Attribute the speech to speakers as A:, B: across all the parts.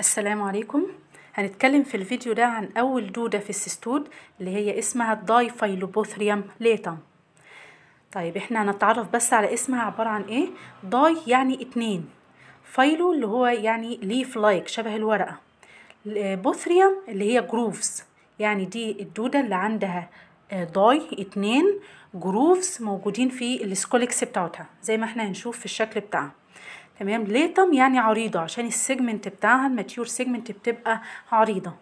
A: السلام عليكم هنتكلم في الفيديو ده عن أول دودة في السيستود اللي هي اسمها الدايفايلوبوثريوم ليتم طيب احنا هنتعرف بس على اسمها عبارة عن ايه داي يعني اتنين فايلو اللي هو يعني ليف لايك شبه الورقة بوثريوم اللي هي جروفز يعني دي الدودة اللي عندها آه، داي اتنين جروفز موجودين في السكولكس بتاعتها زي ما احنا هنشوف في الشكل بتاعها تمام ليتم يعني عريضة عشان السيجمنت بتاعها الماتيور سيجمنت بتبقى عريضة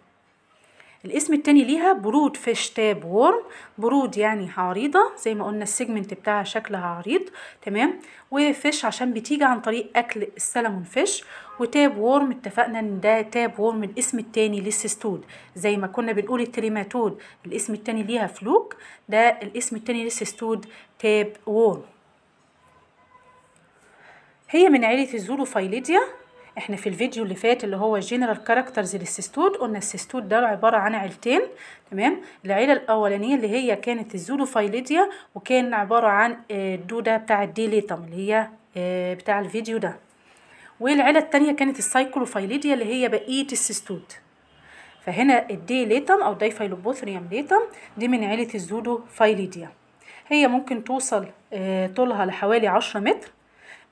A: الاسم التاني ليها برود فيش تاب وورم برود يعني عريضة زي ما قلنا السيجمنت بتاعها شكلها عريض تمام وفيش عشان بتيجي عن طريق أكل السلمون فيش وتاب وورم اتفقنا ان ده تاب وورم الاسم التاني للسستود زي ما كنا بنقول التريماتود الاسم التاني ليها فلوك ده الاسم التاني للسستود تاب وورم هي من عيلة الزولوفايليديا احنا في الفيديو اللي فات اللي هو جنرال كاركترز للسيستود قلنا السيستود ده عباره عن عيلتين تمام العيله الاولانيه اللي هي كانت الزولوفايليديا وكان عباره عن آه، الدوده بتاع الديليتم اللي هي آه، بتاع الفيديو ده والعيله الثانيه كانت السايكلوفايليديا اللي هي بقيه السيستود فهنا الديليتم او دايفايلوبوثريوم ليتم دي من عيله الزولوفايليديا هي ممكن توصل آه، طولها لحوالي عشرة متر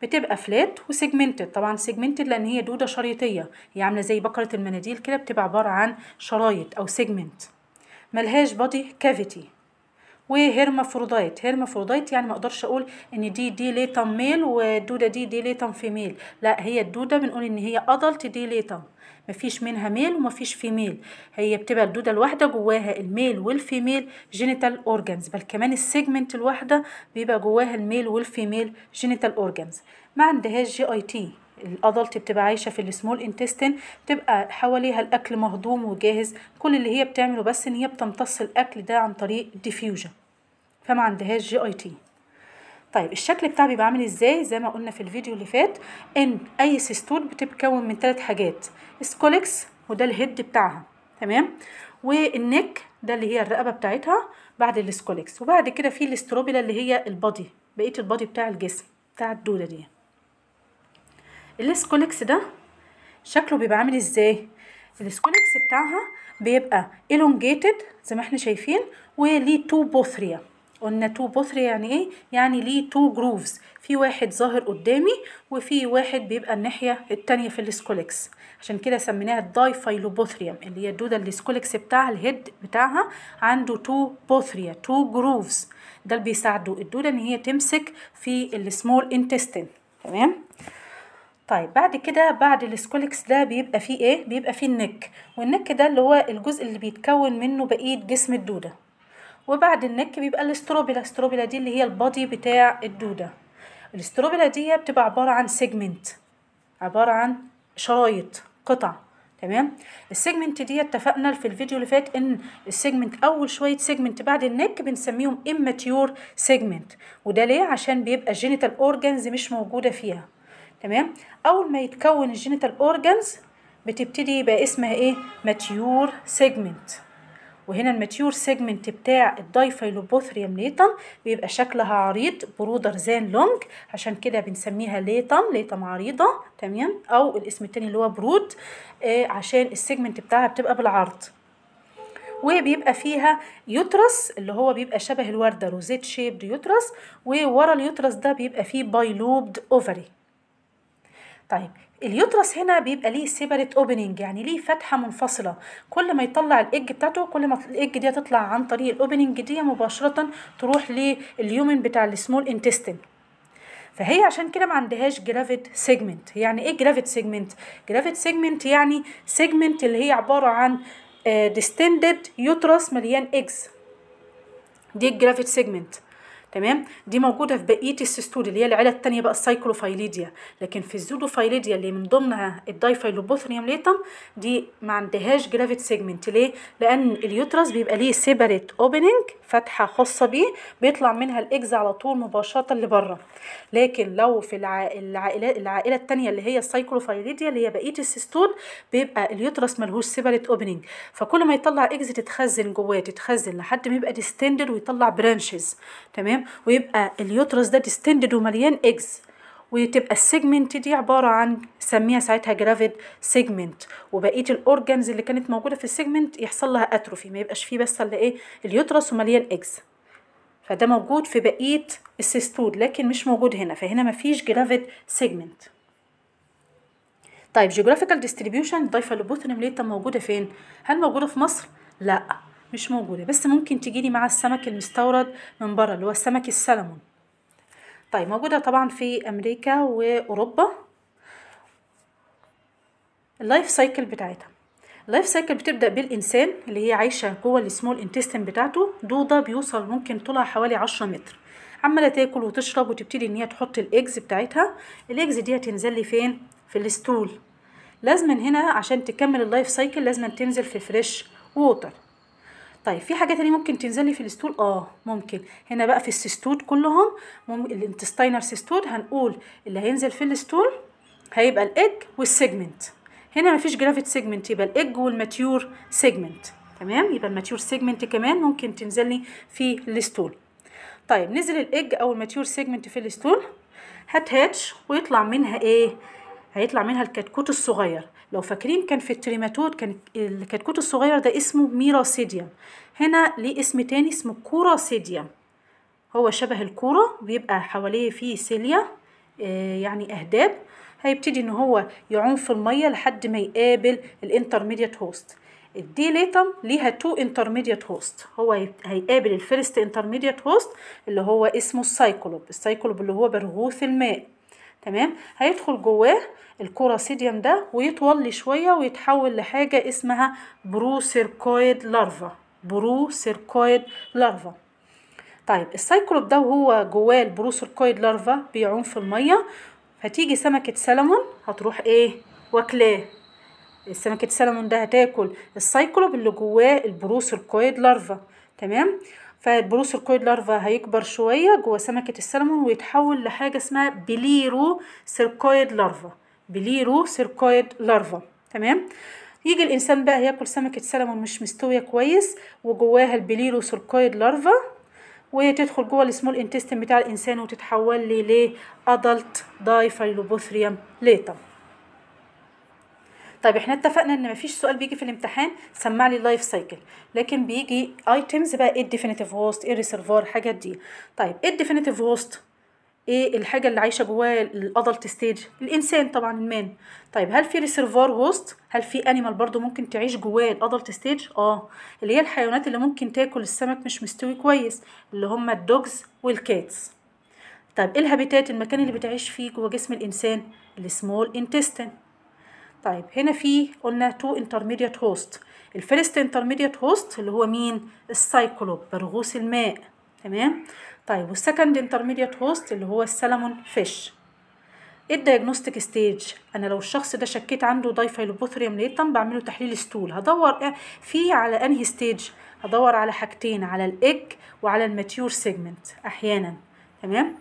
A: بتبقى فلات وسيجمنتد طبعا سيجمنتد لان هي دوده شريطيه هي عامله زي بكره المناديل كده بتبقى عباره عن شرايط او سيجمنت ملهاش بادي كافيتي وهيرمافرودايت هيرمافرودايت يعني ما اقدرش اقول ان دي دي ليتم ميل والدوده دي دي ليتم فيميل لا هي الدوده بنقول ان هي ادلت دي ليتم مفيش منها ميل ومفيش فيميل هي بتبقى الدودة الواحدة جواها الميل والفيميل جينيتال اورجانز بل كمان السيجمنت الواحدة بيبقى جواها الميل والفيميل جينيتال اورجانز ما عندهاش جي اي تي الادلت بتبقى عايشه في السمول انتستين بتبقى حواليها الاكل مهضوم وجاهز كل اللي هي بتعمله بس ان هي بتمتص الاكل ده عن طريق ديفيوجن فما عندهاش جي اي تي طيب الشكل بتاعي بيبقى عامل ازاي زي ما قلنا في الفيديو اللي فات ان اي سيستول بتتكون من ثلاث حاجات سكولكس وده الهيد بتاعها تمام والنك ده اللي هي الرقبه بتاعتها بعد السكولكس وبعد كده في الاستروبيلا اللي هي البادي بقيه البادي بتاع الجسم بتاع الدوده دي السكولكس ده شكله بيبقى عامل ازاي السكولكس بتاعها بيبقى الونجيتد زي ما احنا شايفين وليه تو بوثريا قلنا تو بوثري يعني ايه يعني ليه تو جروفز في واحد ظاهر قدامي وفي واحد بيبقى الناحيه التانية في السكولكس عشان كده سميناها الدايفايلوبوثريوم اللي هي الدوده السكولكس بتاعها الهيد بتاعها عنده تو بوثريا تو جروفز ده اللي بيساعده الدوده ان هي تمسك في السمول انتستين تمام طيب بعد كده بعد السكولكس ده بيبقى فيه ايه بيبقى فيه النك والنك ده اللي هو الجزء اللي بيتكون منه بقيه جسم الدوده وبعد النك بيبقى الاستروبيلا الاستروبيلا دي اللي هي البادي بتاع الدودة الاستروبيلا دي بتبقى عبارة عن سيجمنت عبارة عن شرايط قطع تمام السيجمنت دي اتفقنا في الفيديو اللي فات ان السيجمنت اول شويه سيجمنت بعد النك بنسميهم اماتيور سيجمنت وده ليه عشان بيبقى الجينيتال اورجانز مش موجوده فيها تمام اول ما يتكون الجينيتال اورجانز بتبتدي يبقى اسمها ايه ماتيور سيجمنت وهنا الماتيور سيجمنت بتاع الدايفايلوبوثريوم ليتم بيبقى شكلها عريض برودر زان لونج عشان كده بنسميها ليتم ليتم عريضه تمام او الاسم التاني اللي هو برود آه عشان السيجمنت بتاعها بتبقى بالعرض وبيبقى فيها يوترس اللي هو بيبقى شبه الورده روزيت شيبد يوترس وورا اليوترس ده بيبقى فيه بايلوبد اوفري طيب اليوترس هنا بيبقى ليه سيبريت اوبننج يعني ليه فتحه منفصله كل ما يطلع الايج بتاعته كل ما الايج دي تطلع عن طريق الاوبننج دي مباشره تروح لليومن بتاع السمول انتستين فهي عشان كده ما عندهاش جرافيت سيجمنت يعني ايه جرافيت سيجمنت جرافيت سيجمنت يعني سيجمنت اللي هي عباره عن ديستندد آه، يوترس مليان ايجز دي الجرافيت سيجمنت تمام دي موجوده في بقيه السيستول اللي هي العيله الثانيه بقى السايكلوفايليديا لكن في الزودوفايليديا اللي من ضمنها الدايفايلوبوثنيوم ليتم دي ما عندهاش جرافيت سيجمنت ليه لان اليوترس بيبقى ليه سيبريت اوبننج فتحه خاصه بيه بيطلع منها الاجز على طول مباشره لبره لكن لو في العائلات العائله العائله الثانيه اللي هي السايكلوفايليديا اللي هي بقيه السيستول بيبقى اليوترس ملهوش سيبريت اوبننج فكل ما يطلع اجز تتخزن جواه تتخزن لحد ما يبقى ديستندد ويطلع برانشز تمام ويبقى اليوترس ده ديستندد ومليان اكس وتبقى السيجمنت دي عباره عن سميها ساعتها جرافيد سيجمنت وبقيه الاورجنز اللي كانت موجوده في السيجمنت يحصل لها اتروفي ما يبقاش فيه بس الا ايه اليوترس ومليان اكس فده موجود في بقيه السيستود لكن مش موجود هنا فهنا مفيش جرافيد سيجمنت طيب جيوغرافيكال ديستريبيوشن الضيفه لبوثنم ليه موجوده فين هل موجوده في مصر لا مش موجودة بس ممكن تجيلي مع السمك المستورد من بره اللي هو السمك السلمون طيب موجودة طبعا في أمريكا وأوروبا اللايف سايكل بتاعتها اللايف سايكل بتبدأ بالإنسان اللي هي عايشة جوه السمول انتستين بتاعته دودة بيوصل ممكن طولها حوالي عشرة متر عمالة تاكل وتشرب وتبتدي إن هي تحط الإجز بتاعتها الإجز دي هتنزل لي فين؟ في الستول لازما هنا عشان تكمل اللايف سايكل لازما تنزل في فريش ووتر طيب في حاجه تانية ممكن تنزل لي في الستول اه ممكن هنا بقى في السيستود كلهم الانتستاينر سيستود هنقول اللي هينزل في الستول هيبقى الايج والسيجمنت هنا مفيش جرافيت سيجمنت يبقى الايج والماتيور سيجمنت تمام يبقى الماتيور سيجمنت كمان ممكن تنزل لي في الستول طيب نزل الايج او الماتيور سيجمنت في الستول هتهاتش ويطلع منها ايه هيطلع منها الكتكوت الصغير لو فاكرين كان في التريماتود كان الكتكوت الصغير ده اسمه ميراسيديا هنا ليه اسم تاني اسمه كوراسيديا هو شبه الكورة بيبقى حواليه فيه سيليا آه، يعني أهداب هيبتدي إن هو يعوم في المية لحد ما يقابل الانترميديت هوست الديليتم ليها تو انترميديت هوست هو هيقابل الفيرست انترميديت هوست اللي هو اسمه السايكلوب السايكلوب اللي هو برغوث الماء تمام هيدخل جواه الكوراسيديوم ده لي شويه ويتحول لحاجه اسمها بروسيركويد لارفا بروسيركويد لارفا طيب السايكلوب ده وهو جواه البروسيركويد لارفا بيعوم في الميه هتيجي سمكه سلمون هتروح ايه واكلاه سمكه سلمون ده هتاكل السايكلوب اللي جواه البروسيركويد لارفا تمام فالبروسركويد لارفا هيكبر شوية جوه سمكة السلمون ويتحول لحاجة اسمها بليرو سيركويد لارفا بليرو سيركويد لارفا تمام يجي الإنسان بقى ياكل سمكة سلمون مش مستوية كويس وجواها البليرو سيركويد لارفا وتدخل جوه السمول انتستين بتاع الإنسان وتتحول لي لأدلت دايفايلوبوثريوم ليتا طيب احنا اتفقنا ان مفيش سؤال بيجي في الامتحان سمع لي اللايف سايكل لكن بيجي ايتمز بقى ايه الديفينيتيف هوست ايه الريسيرفوار الحاجات دي طيب ايه الديفينيتيف هوست ايه الحاجه اللي عايشه جواه الادلت ستيج الانسان طبعا المان طيب هل في ريسيرفوار هوست هل في انيمال برضو ممكن تعيش جواه الادلت ستيج اه اللي هي الحيوانات اللي ممكن تاكل السمك مش مستوي كويس اللي هم الدوجز والكاتس طيب ايه الهابيتات المكان اللي بتعيش فيه جوه جسم الانسان السمول انتستين طيب هنا في قلنا تو انترميديت هوست الفيرست انترميديت هوست اللي هو مين السايكلوب برغوث الماء تمام طيب والسكند انترميديت هوست اللي هو السلمون فيش ايه الدايجنوستيك ستيج انا لو الشخص ده شكيت عنده دايفايلوبوثريوم ليتم بعمله تحليل ستول هدور آه، فيه على انهي ستيج هدور على حاجتين على الايج وعلى الماتيور سيجمنت احيانا تمام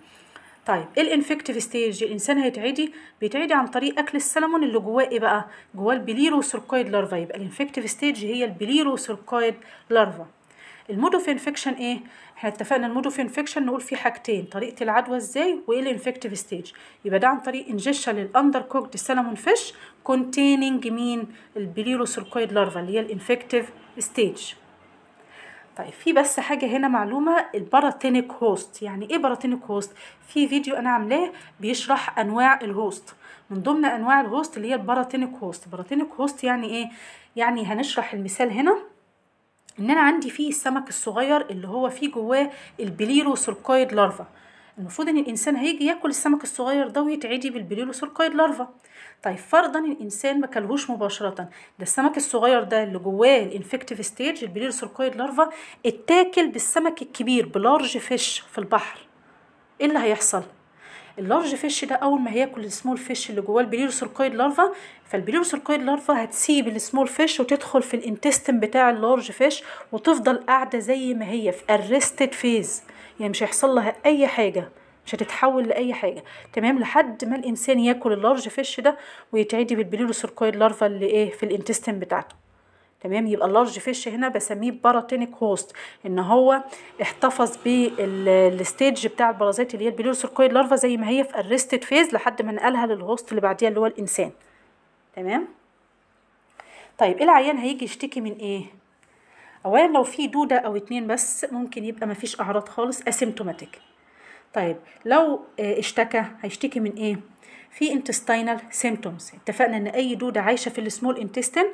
A: طيب الانفكتيف ستيج الانسان هيتعدي بيتعدي عن طريق اكل السلمون اللي جواه ايه بقى جواه البليروسيركويد لارفا يبقى الانفكتيف ستيج هي البليروسيركويد لارفا المود اوف انفكشن ايه احنا اتفقنا المود اوف انفكشن نقول فيه حاجتين طريقه العدوى ازاي وايه الانفكتيف ستيج يبقى ده عن طريق انجشن للاندر كوكد سلمون فيش كونتيننج مين البليروسيركويد لارفا اللي هي الانفكتيف ستيج طيب في بس حاجة هنا معلومة الباراتينيك هوست يعني ايه باراتينيك هوست في فيديو انا عاملاه بيشرح انواع الهوست من ضمن انواع الهوست اللي هي الباراتينيك هوست باراتينيك هوست يعني ايه يعني هنشرح المثال هنا ان انا عندي فيه السمك الصغير اللي هو فيه جواه البليروسوركويد لارفا المفروض ان الانسان هيجي ياكل السمك الصغير ده ويتعدي بالبليلوسيركويد لارفا طيب فرضا الانسان ما كلهوش مباشره ده السمك الصغير ده اللي جواه الانفكتيف ستيج البليلوسيركويد لارفا اتاكل بالسمك الكبير بلارج فيش في البحر ايه اللي هيحصل اللارج فيش ده اول ما هياكل السمول فيش اللي جواه البليروسيركويد لارفا فالبليروسيركويد لارفا هتسيب السمول فيش وتدخل في الانتستين بتاع اللارج فيش وتفضل قاعده زي ما هي في ارستد فيز يعني مش هيحصل لها اي حاجه مش هتتحول لاي حاجه تمام لحد ما الانسان ياكل اللارج فيش ده ويتعدي بالبليروسيركويد لارفا اللي ايه في الانتستين بتاعته تمام يبقى اللارج فيش هنا بسميه باراتينيك هوست ان هو احتفظ بالستيج بتاع البرازات اللي هي البيلورسيركويد لارفا زي ما هي في الريستد فيز لحد ما نقلها للهوست اللي بعديها اللي هو الانسان تمام طيب إيه العيان هيجي يشتكي من ايه اولا لو في دوده او اتنين بس ممكن يبقى مفيش اعراض خالص اسيمتوماتيك طيب لو آه، اشتكى هيشتكي من ايه في intestinal سيمتومز اتفقنا ان اي دوده عايشه في السمول انتستين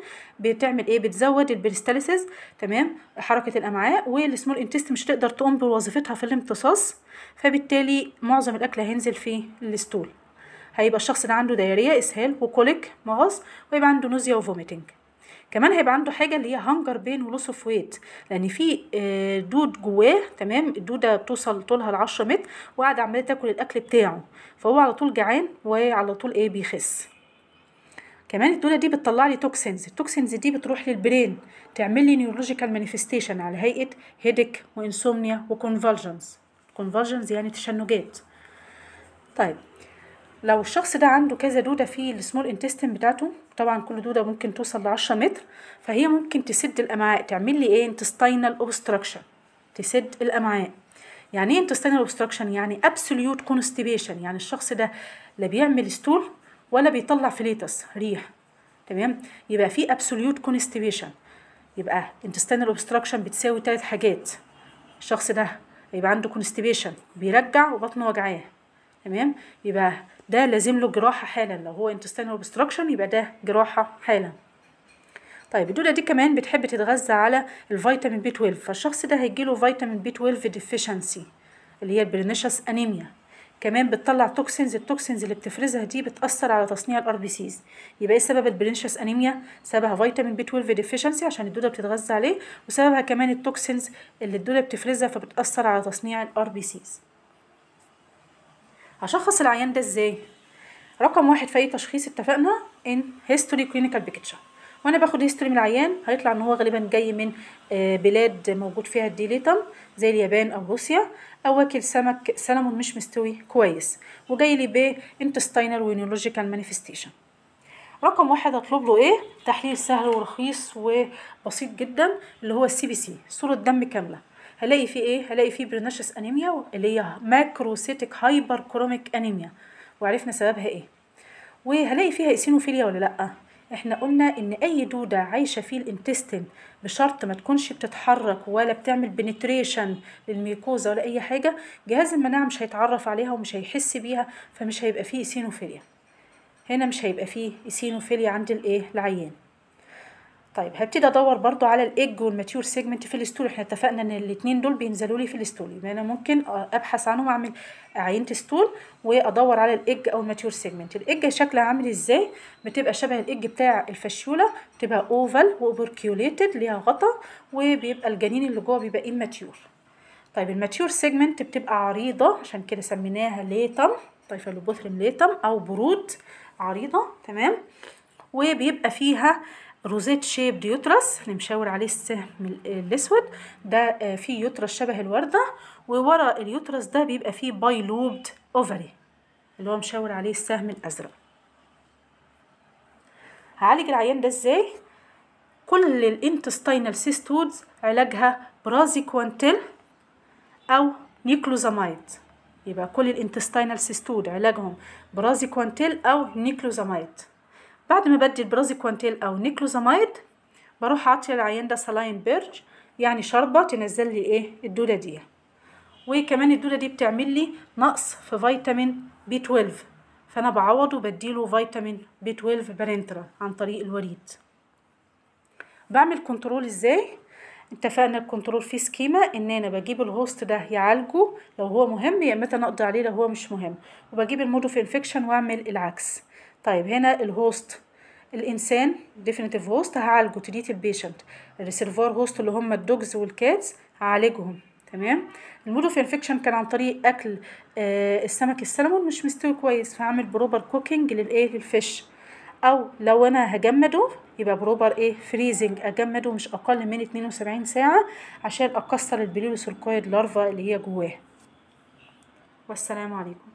A: بتعمل ايه بتزود البريستاليسيس تمام حركه الامعاء والسمول انتستين مش تقدر تقوم بوظيفتها في الامتصاص فبالتالي معظم الاكل هينزل في الاستول هيبقى الشخص ده عنده دايريه اسهال وكوليك مغص ويبقى عنده نوزيا وفوميتنج كمان هيبقى عنده حاجه اللي هي هنجر بين ولوس اوف ويت لان في آه، دود جواه تمام الدوده بتوصل طولها ل 10 متر وقاعده عماله تاكل الاكل بتاعه فهو على طول جعان وعلى طول ايه بيخس كمان الدوده دي بتطلع لي توكسينز التوكسينز دي بتروح للبرين تعمل لي نيورولوجيكال مانيفستيشن على هيئه هيدك وانسومنيا وكونفولجنز كونفولجنز يعني تشنجات طيب لو الشخص ده عنده كذا دوده في السمول انتستين بتاعته طبعا كل دودة ممكن توصل لعشرة متر فهي ممكن تسد الأمعاء تعمل لي إيه انتستينال أوبستراكشن تسد الأمعاء يعني إيه انتستينال أوبستراكشن يعني أبسوليوت كونستيبيشن يعني الشخص ده لا بيعمل ستول ولا بيطلع فليتس ريح تمام يبقى في أبسوليوت كونستيبيشن يبقى intestinal اوبستراكشن بتساوي ثلاث حاجات الشخص ده يبقى عنده كونستيبيشن بيرجع وبطنه وجعاه تمام يبقى ده لازم له جراحه حالا لو هو intestinal obstruction يبقى ده جراحه حالا طيب الدوده دي كمان بتحب تتغذى على الفيتامين بي 12 فالشخص ده هيجيله فيتامين بي 12 ديفيشنسي اللي هي البرنيشس انيميا كمان بتطلع توكسينز التوكسينز اللي بتفرزها دي بتأثر على تصنيع الار بي سيز يبقى ايه سبب البرنيشس انيميا سببها فيتامين بي 12 ديفيشنسي عشان الدوده بتتغذى عليه وسببها كمان التوكسينز اللي الدوده بتفرزها فبتأثر على تصنيع الار بي سيز هشخص العيان ده ازاي رقم واحد في اي تشخيص اتفقنا ان هيستوري كلينيكال بيكتشر وانا باخد هيستوري من العيان هيطلع ان هو غالبا جاي من آه، بلاد موجود فيها الديليتم زي اليابان او روسيا او واكل سمك سلمون مش مستوي كويس وجاي لي بانتستينال وينولوجيكال مانيفستيشن رقم واحد هطلب له ايه تحليل سهل ورخيص وبسيط جدا اللي هو السي بي سي صوره دم كامله هلاقي فيه ايه هلاقي فيه برينشس انيميا اللي هي ماكروسيتك هايبر كروميك انيميا وعرفنا سببها ايه وهلاقي فيها ايسينوفيليا ولا لا احنا قلنا ان اي دوده عايشه في الانتستين بشرط ما تكونش بتتحرك ولا بتعمل بنتريشن للميكوزا ولا اي حاجه جهاز المناعه مش هيتعرف عليها ومش هيحس بيها فمش هيبقى فيه ايسينوفيليا هنا مش هيبقى فيه ايسينوفيليا عند الايه العيان طيب هبتدي ادور برضو على الايج والماتيور سيجمنت في الاستول احنا اتفقنا ان الاتنين دول بينزلوا لي في الاستول يبقى انا ممكن ابحث عنهم اعمل عينه ستول وادور على الايج او الماتيور سيجمنت الايج شكلها عامل ازاي بتبقى شبه الايج بتاع الفشوله بتبقى اوفال واوبركيوليتد ليها غطا وبيبقى الجنين اللي جوه بيبقى ماتيور طيب الماتيور سيجمنت بتبقى عريضه عشان كده سميناها ليتم طيفالوبوثرم ليتم او برود عريضه تمام وبيبقى فيها روزيت شيب ديوترس اللي مشاور عليه السهم الاسود ده آه، فيه يوترس شبه الورده وورا اليوترس ده بيبقى فيه باي لوبد اوفري اللي هو مشاور عليه السهم الازرق هعالج العيان ده ازاي كل الانتستينال سيستودز علاجها برازي برازيكوانتيل او نيكلوزامايد يبقى كل الانتستينال سيستود علاجهم برازي برازيكوانتيل او نيكلوزامايد بعد ما بدي البرازي كوانتيل او نيكلوزامايد بروح اعطي العيان ده سلاين بيرج يعني شربه تنزل لي ايه الدوله دي وكمان الدوله دي بتعمل لي نقص في فيتامين بي 12 فانا بعوضه له فيتامين بي 12 بارنترا عن طريق الوريد بعمل كنترول ازاي اتفقنا الكنترول فيه سكيما ان انا بجيب الهوست ده يعالجه لو هو مهم يا متى نقضي عليه لو هو مش مهم وبجيب المود اوف انفكشن واعمل العكس طيب هنا الهوست الانسان ديفينيتيف هوست هعالجه تريت البيشنت الريسيرفوار هوست اللي هم الدوجز والكاتس هعالجهم تمام المود اوف انفكشن كان عن طريق اكل آه السمك السلمون مش مستوي كويس فهعمل بروبر كوكينج للايه للفيش او لو انا هجمده يبقى بروبر ايه فريزنج اجمده مش اقل من 72 ساعه عشان اكسر البليلوسوركويد لارفا اللي هي جواه والسلام عليكم